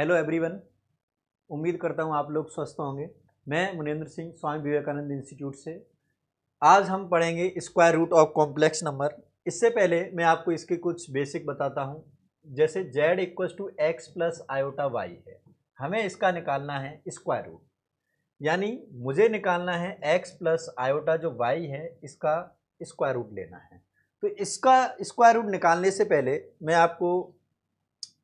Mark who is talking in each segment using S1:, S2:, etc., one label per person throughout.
S1: Hello everyone उम्मीद करता हूँ आप लोग स्वस्थ होंगे मैं मुनेंद्र सिंह स्वामी विवेकानंद इंस्टीट्यूट से आज हम पढ़ेंगे square root of complex number इससे पहले मैं आपको इसके कुछ बेसिक बताता हूँ जैसे Z equal to X plus iota Y है हमें इसका निकालना है स्क्वायर रूट यानी मुझे निकालना है एक्स प्लस आयोटा जो वाई है इसका स्क्वायर रूट लेना है तो इसका स्क्वायर रूट निकालने से पहले मैं आपको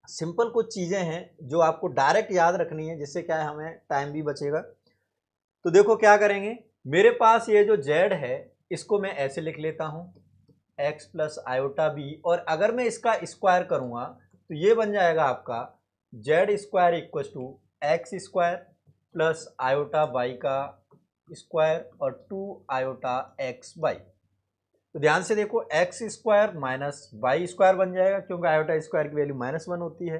S1: सिंपल कुछ चीज़ें हैं जो आपको डायरेक्ट याद रखनी है जिससे क्या है हमें टाइम भी बचेगा तो देखो क्या करेंगे मेरे पास ये जो जेड है इसको मैं ऐसे लिख लेता हूँ एक्स प्लस आयोटा बी और अगर मैं इसका स्क्वायर करूँगा तो ये बन जाएगा आपका Z square equal to x square plus iota Y का स्क्वायर और टू आयोटा एक्स वाई तो ध्यान से देखो x square minus Y square बन जाएगा क्योंकि आयोटा स्क्वायर की वैल्यू माइनस वन होती है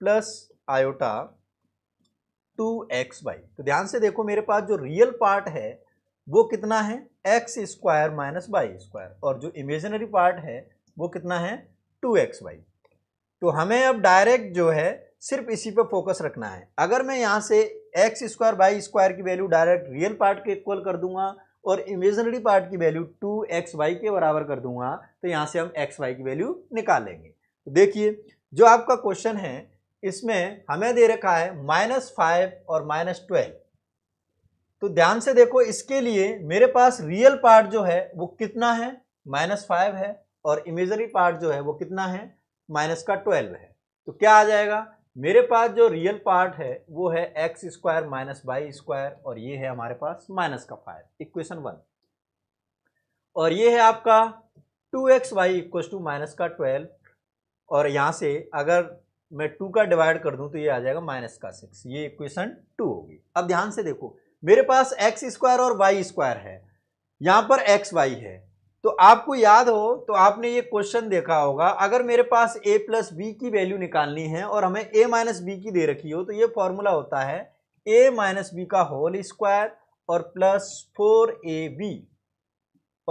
S1: plus iota two x Y तो ध्यान से देखो मेरे पास जो रियल पार्ट है वो कितना है x square minus Y square और जो इमेजनरी पार्ट है वो कितना है टू एक्स वाई तो हमें अब डायरेक्ट जो है सिर्फ इसी पर फोकस रखना है अगर मैं यहाँ से एक्स स्क्वायर वाई स्क्वायर की वैल्यू डायरेक्ट रियल पार्ट के इक्वल कर दूंगा और इमेजनरी पार्ट की वैल्यू टू एक्स वाई के बराबर कर दूंगा तो यहाँ से हम एक्स वाई की वैल्यू निकालेंगे तो देखिए जो आपका क्वेश्चन है इसमें हमें दे रखा है माइनस फाइव और माइनस ट्वेल्व तो ध्यान से देखो इसके लिए मेरे पास रियल पार्ट जो है वो कितना है माइनस फाइव है और इमेजनरी पार्ट जो है वो कितना है माइनस का ट्वेल्व है तो क्या आ जाएगा मेरे पास जो रियल पार्ट है वो है x square minus Y square और ये है हमारे पास माइनस का फाइव इक्वेशन वन और ये है आपका two x Y equal to minus का ट्वेल्व और यहाँ से अगर मैं टू का डिवाइड कर दूँ तो ये आ जाएगा माइनस का सिक्स ये इक्वेशन टू होगी अब ध्यान से देखो मेरे पास एक्स स्क्वायर और वाई स्क्वायर है यहाँ पर एक्स वाई है तो आपको याद हो तो आपने ये क्वेश्चन देखा होगा अगर मेरे पास ए प्लस बी की वैल्यू निकालनी है और हमें ए माइनस बी की दे रखी हो तो ये फॉर्मूला होता है ए माइनस बी का होल स्क्वायर और प्लस फोर ए बी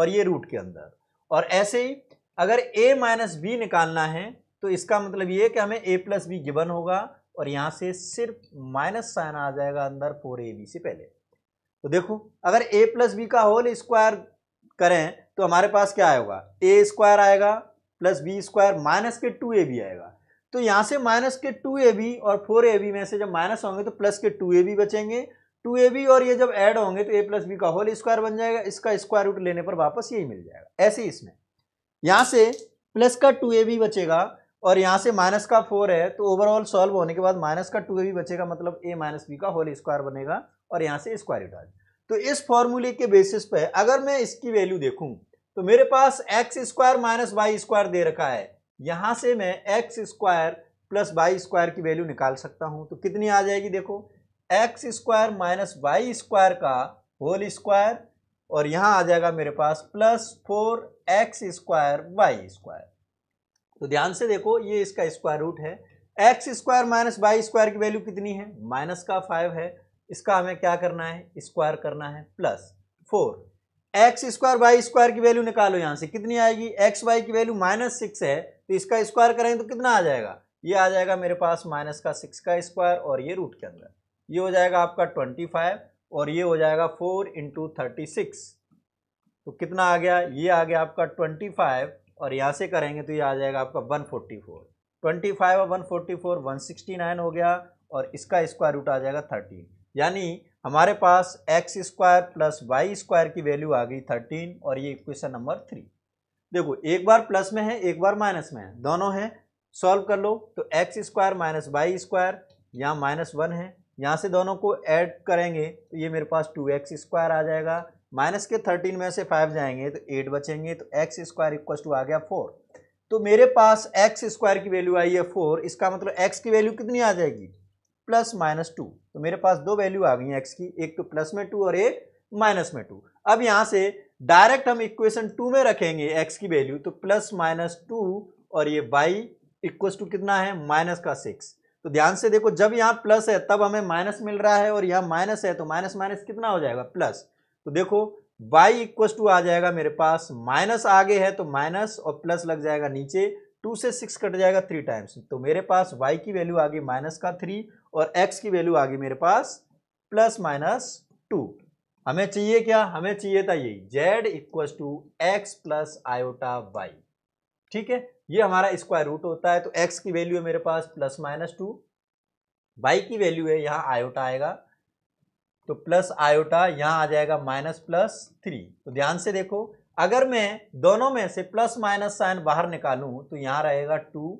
S1: और ये रूट के अंदर और ऐसे ही अगर ए माइनस बी निकालना है तो इसका मतलब ये कि हमें ए प्लस बी गिवन होगा और यहाँ से सिर्फ माइनस साइन आ जाएगा अंदर फोर ए बी से पहले तो देखो अगर ए प्लस बी का होल स्क्वायर करें तो हमारे पास क्या आएगा ए स्क्वायर आएगा प्लस बी स्क्वायर माइनस के टू ए बी आएगा तो यहाँ से माइनस के टू ए बी और फोर ए बी में से जब माइनस होंगे तो प्लस के टू ए बी बचेंगे टू ए बी और ये जब ऐड होंगे तो ए प्लस बी का होल स्क्वायर बन जाएगा इसका स्क्वायर रूट लेने पर वापस यही मिल जाएगा ऐसे ही इसमें यहाँ से प्लस का टू ए बी बचेगा और यहाँ से माइनस का फोर है तो ओवरऑल सॉल्व होने के बाद माइनस का टू ए बी बचेगा मतलब ए माइनस बी का होल स्क्वायर बनेगा और यहाँ से स्क्वायर रूट आ जाएगा तो इस फॉर्मूले के बेसिस पे अगर मैं इसकी वैल्यू देखूं तो मेरे पास x square minus Y square दे रखा है यहां से मैं x square plus Y square की वैल्यू निकाल सकता हूं तो कितनी आ जाएगी देखो x square minus Y square का होल स्क्वायर और यहां आ जाएगा मेरे पास plus four X square Y square तो ध्यान से देखो ये इसका स्क्वायर रूट है x square minus Y square की वैल्यू कितनी है माइनस का फाइव है इसका हमें क्या करना है स्क्वायर करना है plus four X square Y square की वैल्यू निकालो यहाँ से कितनी आएगी एक्स वाई की वैल्यू माइनस सिक्स है तो इसका स्क्वायर करेंगे तो कितना आ जाएगा ये आ जाएगा मेरे पास माइनस का सिक्स का स्क्वायर और ये रूट के अंदर ये हो जाएगा आपका ट्वेंटी फाइव और ये हो जाएगा फोर इंटू थर्टी सिक्स तो कितना आ गया ये आ गया आपका ट्वेंटी फाइव और यहाँ से करेंगे तो ये आ जाएगा आपका one forty four twenty five और one forty four one sixty nine हो गया और इसका स्क्वायर रूट आ जाएगा थर्टीन यानी हमारे पास x square plus Y square की वैल्यू आ गई थर्टीन और ये इक्वेशन नंबर थ्री देखो एक बार प्लस में है एक बार माइनस में है दोनों हैं सॉल्व कर लो तो x square minus Y square यहाँ माइनस वन है यहाँ से दोनों को ऐड करेंगे तो ये मेरे पास टू एक्स स्क्वायर आ जाएगा माइनस के थर्टीन में से फाइव जाएंगे तो एट बचेंगे तो एक्स स्क्वायर इक्वस टू आ गया फोर तो मेरे पास एक्स स्क्वायर की वैल्यू आई है फोर इसका मतलब एक्स की वैल्यू कितनी आ जाएगी प्लस माइनस टू तो मेरे पास दो वैल्यू आ गई हैं एक्स की एक तो प्लस में टू और एक माइनस में टू अब यहाँ से डायरेक्ट हम इक्वेशन टू में रखेंगे एक्स की वैल्यू तो प्लस माइनस टू और ये वाई इक्व टू कितना है माइनस का सिक्स तो ध्यान से देखो जब यहाँ प्लस है तब हमें माइनस मिल रहा है और यहाँ माइनस है तो माइनस माइनस कितना हो जाएगा प्लस तो देखो वाई इक्वस टू आ जाएगा मेरे पास माइनस आगे है तो माइनस और प्लस लग जाएगा नीचे टू से सिक्स कट जाएगा थ्री टाइम्स तो मेरे पास वाई की वैल्यू आ गई माइनस का थ्री और x की वैल्यू आ गई मेरे पास प्लस माइनस टू हमें चाहिए क्या हमें चाहिए था यही Z equal to X plus iota Y ठीक है ये हमारा स्क्वायर रूट होता है तो x की वैल्यू है मेरे पास प्लस माइनस टू वाई की वैल्यू है यहाँ आयोटा आएगा तो प्लस आयोटा यहाँ आ जाएगा माइनस प्लस थ्री तो ध्यान से देखो अगर मैं दोनों में से प्लस माइनस साइन बाहर निकालूं तो यहाँ रहेगा टू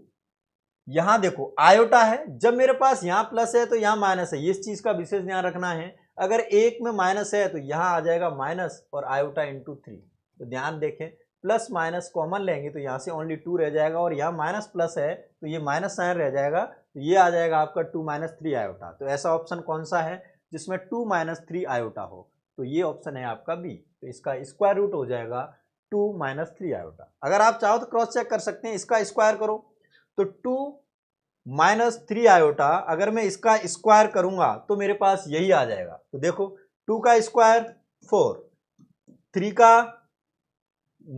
S1: यहां देखो आयोटा है जब मेरे पास यहां प्लस है तो यहां माइनस है इस चीज का विशेष ध्यान रखना है अगर एक में माइनस है तो यहां आ जाएगा माइनस और आयोटा इंटू थ्री तो ध्यान देखें प्लस माइनस कॉमन लेंगे तो यहां से ओनली टू रह जाएगा और यहाँ माइनस प्लस है तो ये माइनस साइन रह जाएगा तो ये आ जाएगा आपका टू माइनस थ्री आयोटा तो ऐसा ऑप्शन कौन सा है जिसमें टू माइनस थ्री आयोटा हो तो ये ऑप्शन है आपका बी तो इसका स्क्वायर रूट हो जाएगा टू माइनस थ्री आयोटा अगर आप चाहो तो क्रॉस चेक कर सकते हैं इसका स्क्वायर करो तो टू माइनस थ्री आयोटा अगर मैं इसका स्क्वायर करूंगा तो मेरे पास यही आ जाएगा तो देखो टू का स्क्वायर फोर थ्री का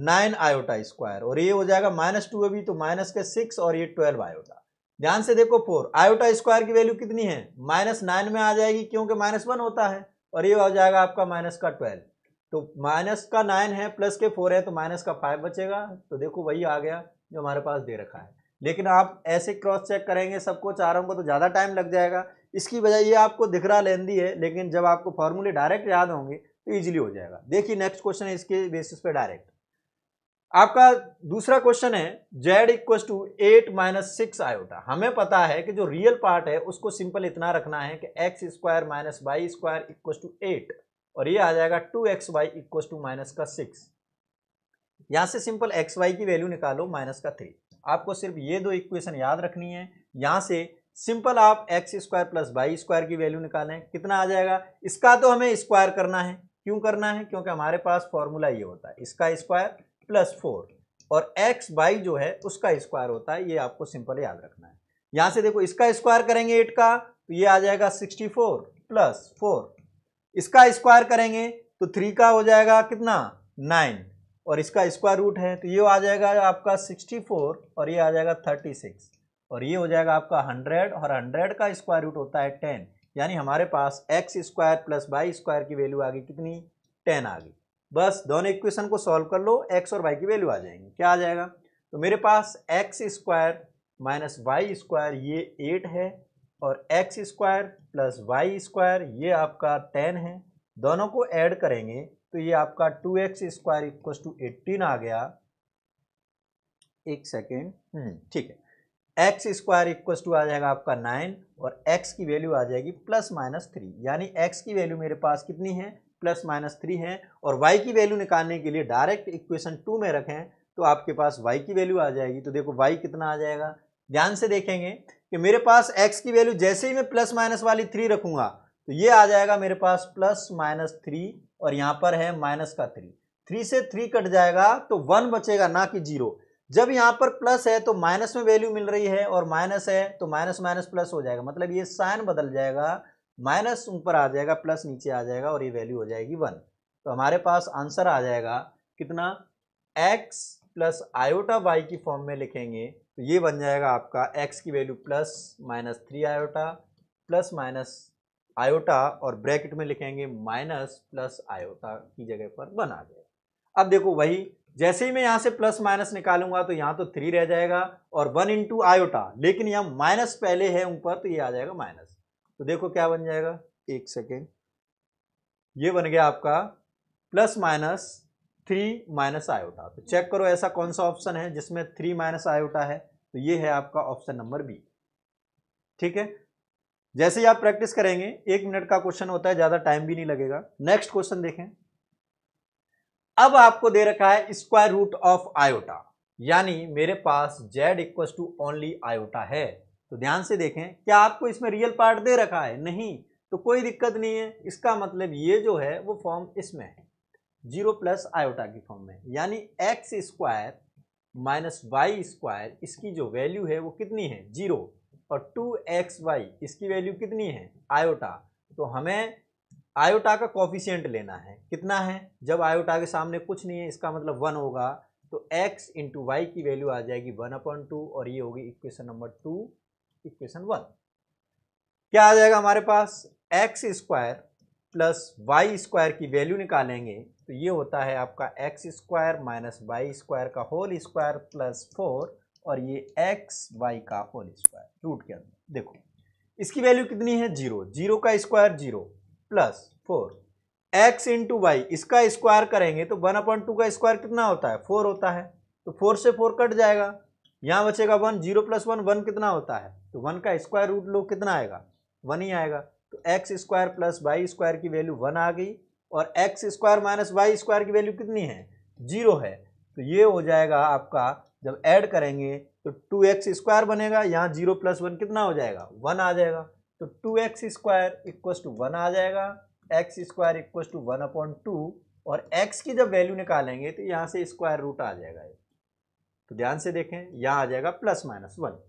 S1: नाइन आयोटा स्क्वायर और ये हो जाएगा माइनस टू अभी तो माइनस के सिक्स और ये ट्वेल्व आयोटा ध्यान से देखो फोर आयोटा स्क्वायर की वैल्यू कितनी है माइनस नाइन में आ जाएगी क्योंकि माइनस वन होता है और ये हो जाएगा आपका माइनस का ट्वेल्व तो माइनस का नाइन है प्लस के फोर है तो माइनस का फाइव बचेगा तो देखो वही आ गया जो हमारे पास दे रखा है लेकिन आप ऐसे क्रॉस चेक करेंगे सबको चारों को तो ज़्यादा टाइम लग जाएगा इसकी वजह ये आपको दिख रहा लेंदी है लेकिन जब आपको फॉर्मूले डायरेक्ट याद होंगे तो ईजिली हो जाएगा देखिए नेक्स्ट क्वेश्चन है इसके बेसिस पे डायरेक्ट आपका दूसरा क्वेश्चन है Z equal to eight minus six iota हमें पता है कि जो रियल पार्ट है उसको सिंपल इतना रखना है कि X square minus Y square equal to eight और ये आ जाएगा two x Y equal to minus का सिक्स यहां से सिंपल एक्स वाई की वैल्यू निकालो माइनस का थ्री आपको सिर्फ ये दो इक्वेशन याद रखनी है यहाँ से सिंपल आप X square plus Y square की वैल्यू निकालें कितना आ जाएगा इसका तो हमें स्क्वायर करना है क्यों करना है क्योंकि हमारे पास फॉर्मूला ये होता है इसका स्क्वायर प्लस फोर और एक्स वाई जो है उसका स्क्वायर होता है ये आपको सिंपल याद रखना है यहाँ से देखो इसका स्क्वायर करेंगे एट का तो ये आ जाएगा सिक्सटी फोर प्लस फोर इसका स्क्वायर करेंगे तो थ्री का हो जाएगा कितना नाइन और इसका स्क्वायर रूट है तो ये आ जाएगा आपका 64 और ये आ जाएगा 36 और ये हो जाएगा आपका 100 और 100 का स्क्वायर रूट होता है 10 यानी हमारे पास x square plus Y square की वैल्यू आ गई कितनी 10 आ गई बस दोनों इक्वेशन को सॉल्व कर लो एक्स और वाई की वैल्यू आ जाएंगी क्या आ जाएगा तो मेरे पास x square minus Y square ये एट है और x square plus Y square ये आपका टेन है दोनों को ऐड करेंगे तो ये आपका two x square equal to eighteen आ गया एक सेकेंड हम्म। ठीक है एक्स स्क्वायर इक्व टू आ जाएगा आपका नाइन और एक्स की वैल्यू आ जाएगी प्लस माइनस थ्री यानी एक्स की वैल्यू मेरे पास कितनी है प्लस माइनस थ्री है और वाई की वैल्यू निकालने के लिए डायरेक्ट इक्वेशन टू में रखें तो आपके पास वाई की वैल्यू आ जाएगी तो देखो वाई कितना आ जाएगा ध्यान से देखेंगे कि मेरे पास एक्स की वैल्यू जैसे ही मैं प्लस माइनस वाली थ्री रखूंगा तो ये आ जाएगा मेरे पास प्लस माइनस थ्री और यहां पर है माइनस का थ्री थ्री से थ्री कट जाएगा तो वन बचेगा ना कि जीरो जब यहां पर प्लस है तो माइनस में वैल्यू मिल रही है और माइनस है तो माइनस माइनस प्लस हो जाएगा मतलब ये साइन बदल जाएगा माइनस ऊपर आ जाएगा प्लस नीचे आ जाएगा और ये वैल्यू हो जाएगी वन तो हमारे पास आंसर आ जाएगा कितना एक्स प्लस आयोटा वाई की फॉर्म में लिखेंगे तो ये बन जाएगा आपका एक्स की value plus minus three iota plus minus iota और ब्रैकेट में लिखेंगे माइनस प्लस आयोटा की जगह पर वन आ जाएगा अब देखो वही जैसे ही मैं यहाँ से प्लस माइनस निकालूंगा तो यहाँ तो थ्री रह जाएगा और वन इंटू आयोटा लेकिन यहाँ माइनस पहले है ऊपर तो ये आ जाएगा माइनस तो देखो क्या बन जाएगा एक सेकेंड ये बन गया आपका plus minus three minus iota तो चेक करो ऐसा कौन सा ऑप्शन है जिसमें थ्री माइनस आयोटा है तो ये है आपका ऑप्शन नंबर बी ठीक है जैसे ही आप प्रैक्टिस करेंगे एक मिनट का क्वेश्चन होता है ज्यादा टाइम भी नहीं लगेगा नेक्स्ट क्वेश्चन देखें अब आपको दे रखा है स्क्वायर रूट ऑफ आयोटा यानी मेरे पास z equal to only iota है तो ध्यान से देखें क्या आपको इसमें रियल पार्ट दे रखा है नहीं तो कोई दिक्कत नहीं है इसका मतलब ये जो है वो फॉर्म इसमें है जीरो प्लस आयोटा की फॉर्म में यानी x square minus Y square इसकी जो वैल्यू है वो कितनी है जीरो और टू एक्स वाई इसकी वैल्यू कितनी है आयोटा तो हमें आयोटा का कॉफिशियंट लेना है कितना है जब आयोटा के सामने कुछ नहीं है इसका मतलब वन होगा तो x इंटू वाई की वैल्यू आ जाएगी वन अपॉइंट टू और ये होगी equation number two equation one क्या आ जाएगा हमारे पास x square plus Y square की वैल्यू निकालेंगे तो ये होता है आपका x square minus Y square का होल स्क्वायर प्लस फोर और ये एक्स वाई का होल स्क्वायर रूट के अंदर देखो इसकी वैल्यू कितनी है जीरो जीरो का square zero plus four x into y इसका स्क्वायर करेंगे तो वन अपॉन टू का स्क्वायर कितना होता है फोर होता है तो फोर से फोर कट जाएगा यहाँ बचेगा one zero plus one one कितना होता है तो वन का स्क्वायर रूट लो कितना आएगा वन ही आएगा तो x square plus Y square की वैल्यू वन आ गई और x square minus Y square की वैल्यू कितनी है जीरो है तो ये हो जाएगा आपका जब ऐड करेंगे तो टू एक्स स्क्वायर बनेगा यहाँ जीरो प्लस वन कितना हो जाएगा वन आ जाएगा तो two x square equal to one आ जाएगा x square equal to one upon two और एक्स की जब वैल्यू निकालेंगे तो यहाँ से स्क्वायर रूट आ जाएगा ये तो ध्यान से देखें यहाँ आ जाएगा प्लस माइनस वन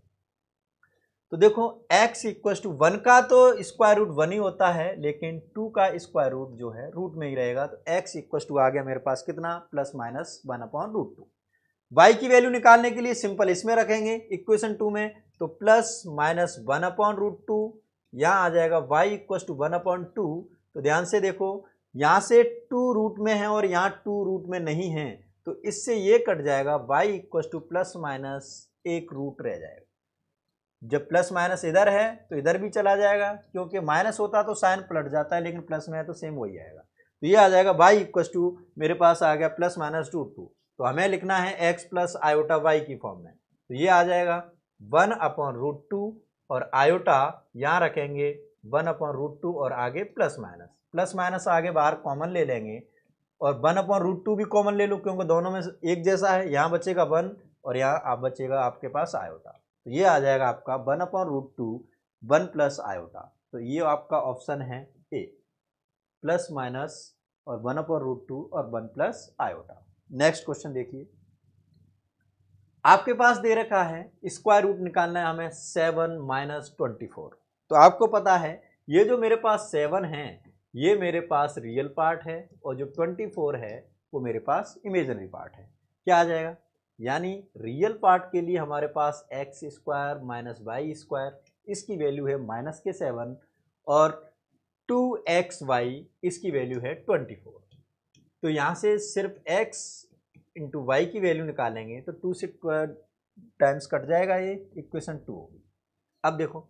S1: तो देखो x इक्वस टू वन का तो स्क्वायर रूट वन ही होता है लेकिन टू का स्क्वायर रूट जो है रूट में ही रहेगा तो x इक्वस टू आ गया मेरे पास कितना plus minus one upon root two Y की वैल्यू निकालने के लिए सिंपल इसमें रखेंगे इक्वेशन टू में तो plus minus one upon root two यहाँ आ जाएगा y equal to one upon two तो ध्यान से देखो यहाँ से टू रूट में है और यहाँ टू रूट में नहीं है तो इससे ये कट जाएगा y equal to plus minus एक रूट रह जाएगा जब प्लस माइनस इधर है तो इधर भी चला जाएगा क्योंकि माइनस होता तो साइन पलट जाता है लेकिन प्लस में है तो सेम वही आएगा तो ये आ जाएगा वाई इक्व टू मेरे पास आ गया प्लस माइनस टू टू तो हमें लिखना है एक्स प्लस आयोटा वाई की फॉर्म में तो ये आ जाएगा वन अपॉन रूट टू और आयोटा यहाँ रखेंगे वन अपॉन रूट टू और आगे प्लस माइनस प्लस माइनस आगे बाहर कॉमन ले लेंगे और वन अपॉन रूट टू भी कॉमन ले लो क्योंकि दोनों में एक जैसा है यहाँ बचेगा वन और यहाँ आप बचेगा आपके पास आयोटा तो ये आ जाएगा आपका one upon root two one plus iota तो ये आपका ऑप्शन है ए प्लस माइनस और वन अपॉन रूट टू और one plus iota next question देखिए आपके पास दे रखा है स्क्वायर रूट निकालना है हमें सेवन माइनस ट्वेंटी फोर तो आपको पता है ये जो मेरे पास सेवन है ये मेरे पास रियल पार्ट है और जो ट्वेंटी फोर है वो मेरे पास इमेजनरी पार्ट है क्या आ जाएगा यानी रियल पार्ट के लिए हमारे पास x square minus Y square इसकी वैल्यू है माइनस के सेवन और टू एक्स वाई इसकी वैल्यू है ट्वेंटी फोर तो यहाँ से सिर्फ x इंटू वाई की वैल्यू निकालेंगे तो टू से टाइम्स कट जाएगा ये इक्वेशन टू होगी अब देखो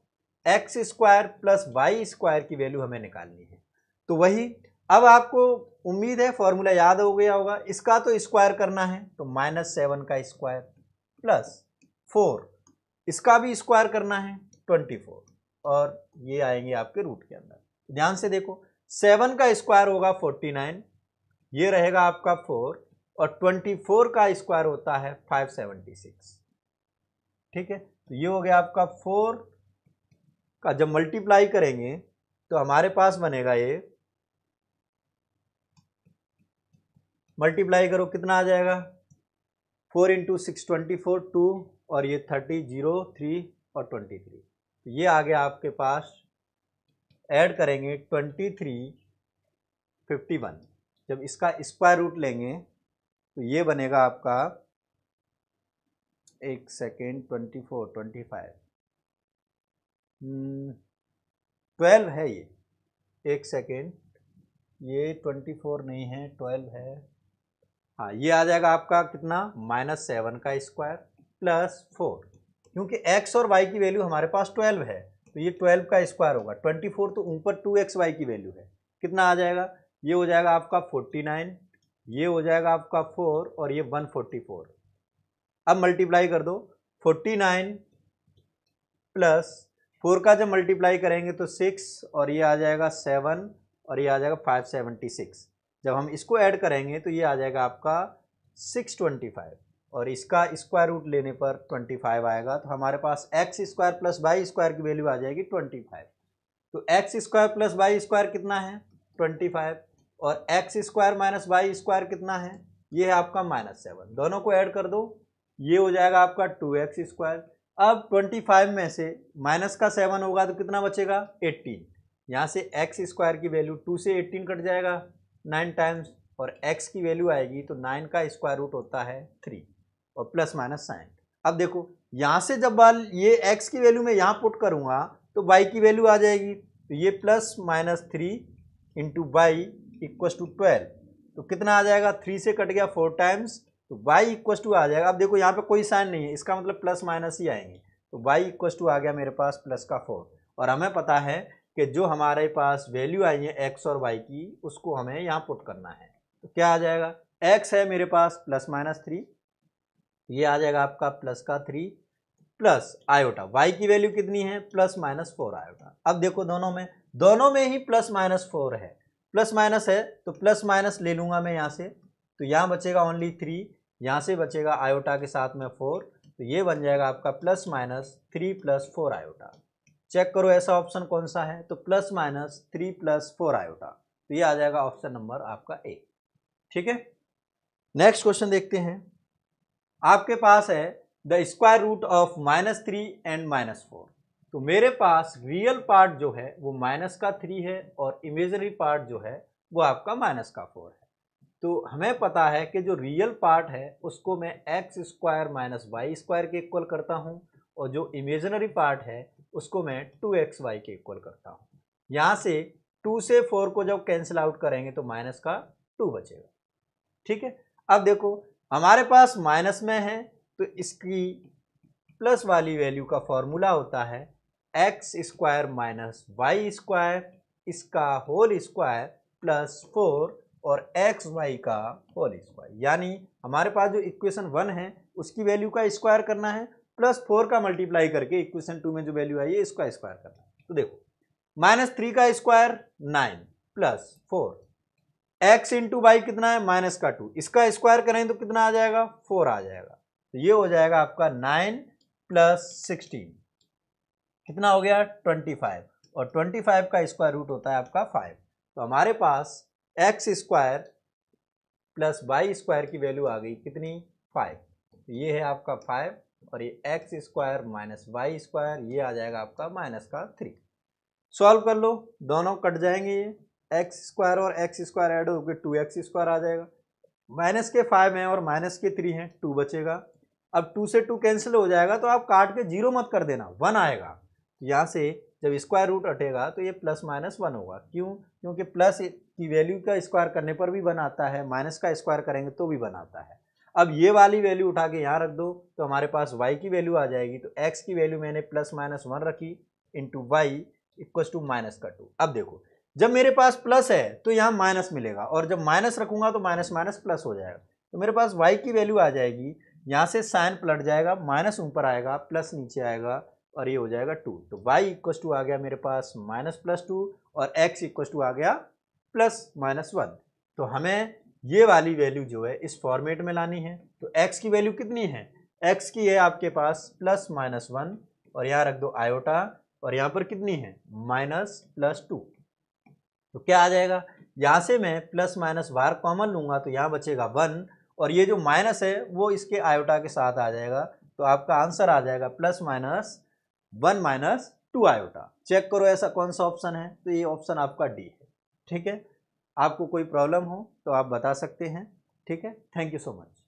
S1: x square plus Y square की वैल्यू हमें निकालनी है तो वही अब आपको उम्मीद है फॉर्मूला याद हो गया होगा इसका तो स्क्वायर करना है तो माइनस सेवन का स्क्वायर प्लस फोर इसका भी स्क्वायर करना है ट्वेंटी फोर और ये आएंगे आपके रूट के अंदर ध्यान से देखो सेवन का स्क्वायर होगा फोर्टी नाइन ये रहेगा आपका फोर और ट्वेंटी फोर का स्क्वायर होता है फाइव सेवेंटी सिक्स ठीक है तो ये हो गया आपका फोर का जब मल्टीप्लाई करेंगे तो हमारे पास बनेगा ये मल्टीप्लाई करो कितना आ जाएगा four into six twenty four two और ये थर्टी जीरो थ्री और ट्वेंटी थ्री तो ये आ गया आपके पास ऐड करेंगे ट्वेंटी थ्री फिफ्टी वन जब इसका स्क्वायर रूट लेंगे तो ये बनेगा आपका एक second twenty four twenty five twelve है ये एक सेकेंड ये ट्वेंटी फोर नहीं है ट्वेल्व है हाँ ये आ जाएगा आपका कितना माइनस सेवन का स्क्वायर प्लस फोर क्योंकि एक्स और वाई की वैल्यू हमारे पास ट्वेल्व है तो ये ट्वेल्व का स्क्वायर होगा ट्वेंटी फोर तो ऊपर टू एक्स वाई की वैल्यू है कितना आ जाएगा ये हो जाएगा आपका फोर्टी नाइन ये हो जाएगा आपका फोर और ये वन फोर्टी फोर अब मल्टीप्लाई कर दो फोर्टी नाइन प्लस फोर का जब मल्टीप्लाई करेंगे तो सिक्स और ये आ जाएगा सेवन और ये आ जाएगा फाइव सेवेंटी सिक्स जब हम इसको ऐड करेंगे तो ये आ जाएगा आपका सिक्स ट्वेंटी फाइव और इसका स्क्वायर रूट लेने पर ट्वेंटी फाइव आएगा तो हमारे पास x square plus Y square की वैल्यू आ जाएगी ट्वेंटी फाइव तो x square plus Y square कितना है ट्वेंटी फाइव और x square minus Y square कितना है ये है आपका माइनस सेवन दोनों को ऐड कर दो ये हो जाएगा आपका टू एक्स स्क्वायर अब ट्वेंटी फाइव में से माइनस का सेवन होगा तो कितना बचेगा एट्टीन यहाँ से एक्स स्क्वायर की वैल्यू टू से एट्टीन कट जाएगा नाइन टाइम्स और एक्स की वैल्यू आएगी तो नाइन का स्क्वायर रूट होता है थ्री और प्लस माइनस साइन अब देखो यहाँ से जब बाल ये एक्स की वैल्यू मैं यहाँ पुट करूँगा तो वाई की वैल्यू आ जाएगी तो ये plus minus three into y equals to twelve तो कितना आ जाएगा थ्री से कट गया फोर टाइम्स तो वाई इक्वस टू आ जाएगा अब देखो यहाँ पे कोई साइन नहीं है इसका मतलब प्लस माइनस ही आएंगे तो वाई इक्वस टू आ गया मेरे पास प्लस का फोर और हमें पता है कि जो हमारे पास वैल्यू आई है एक्स और वाई की उसको हमें यहाँ पुट करना है तो क्या आ जाएगा एक्स है मेरे पास प्लस माइनस थ्री ये आ जाएगा आपका प्लस का थ्री प्लस आयोटा वाई की वैल्यू कितनी है प्लस माइनस फोर आयोटा अब देखो दोनों में दोनों में ही प्लस माइनस फोर है प्लस माइनस है तो प्लस माइनस ले लूँगा मैं यहाँ से तो यहाँ बचेगा ओनली थ्री यहाँ से बचेगा आयोटा के साथ में फोर तो ये बन जाएगा आपका plus minus three plus four iota check करो ऐसा ऑप्शन कौन सा है तो plus minus three plus four iota तो ये आ जाएगा ऑप्शन नंबर आपका ए ठीक है नेक्स्ट क्वेश्चन देखते हैं आपके पास है the square root of minus three and minus four तो मेरे पास रियल पार्ट जो है वो माइनस का थ्री है और इमेजरी पार्ट जो है वो आपका माइनस का फोर है तो हमें पता है कि जो रियल पार्ट है उसको मैं x square minus Y square के इक्वल करता हूँ और जो इमेजनरी पार्ट है उसको मैं टू एक्स वाई के इक्वल करता हूँ यहाँ से टू से फोर को जब कैंसिल आउट करेंगे तो माइनस का टू बचेगा ठीक है अब देखो हमारे पास माइनस में है तो इसकी प्लस वाली वैल्यू का फॉर्मूला होता है x square minus Y square इसका होल स्क्वायर प्लस फोर और एक्स वाई का होल स्क्वायर यानी हमारे पास जो इक्वेशन वन है उसकी वैल्यू का स्क्वायर करना है प्लस फोर का मल्टीप्लाई करके इक्वेशन टू में जो वैल्यू आई है इसका स्क्वायर करना है तो देखो माइनस थ्री का square nine plus four x into y कितना है माइनस का टू इसका स्क्वायर करें तो कितना आ जाएगा फोर आ जाएगा तो ये हो जाएगा आपका नाइन प्लस सिक्सटीन कितना हो गया ट्वेंटी फाइव और ट्वेंटी फाइव का स्क्वायर रूट होता है आपका फाइव तो हमारे पास x square plus Y square की वैल्यू आ गई कितनी फाइव तो ये है आपका फाइव और ये x square minus Y square ये आ जाएगा आपका माइनस का थ्री सॉल्व कर लो दोनों कट जाएंगे ये एक्स स्क्वायर और एक्स स्क्वायर एड होकर टू एक्स स्क्वायर आ जाएगा माइनस के फाइव हैं और माइनस के थ्री हैं टू बचेगा अब टू से टू कैंसिल हो जाएगा तो आप काट के जीरो मत कर देना वन आएगा यहाँ से जब स्क्वायर रूट हटेगा तो ये प्लस माइनस वन होगा क्यों क्योंकि प्लस की वैल्यू का स्क्वायर करने पर भी बनाता है माइनस का स्क्वायर करेंगे तो भी बनाता है अब ये वाली वैल्यू उठा के यहाँ रख दो तो हमारे पास वाई की वैल्यू आ जाएगी तो एक्स की वैल्यू मैंने प्लस माइनस वन रखी into y equal to minus का टू अब देखो जब मेरे पास प्लस है तो यहाँ माइनस मिलेगा और जब माइनस रखूंगा तो माइनस माइनस प्लस हो जाएगा तो मेरे पास वाई की वैल्यू आ जाएगी यहाँ से साइन पलट जाएगा माइनस ऊपर आएगा प्लस नीचे आएगा और ये हो जाएगा टू तो y इक्वस टू आ गया मेरे पास माइनस प्लस टू और x इक्वस टू आ गया प्लस माइनस वन तो हमें ये वाली वैल्यू जो है इस फॉर्मेट में लानी है तो x की वैल्यू कितनी है x की है आपके पास प्लस माइनस वन और यहाँ रख दो आयोटा और यहाँ पर कितनी है माइनस प्लस टू तो क्या आ जाएगा यहाँ से मैं प्लस माइनस बार कॉमन लूँगा तो यहाँ बचेगा वन और ये जो माइनस है वो इसके आयोटा के साथ आ जाएगा तो आपका आंसर आ जाएगा plus minus one minus two iota check करो ऐसा कौन सा ऑप्शन है तो ये ऑप्शन आपका डी है ठीक है आपको कोई प्रॉब्लम हो तो आप बता सकते हैं ठीक है थैंक यू सो मच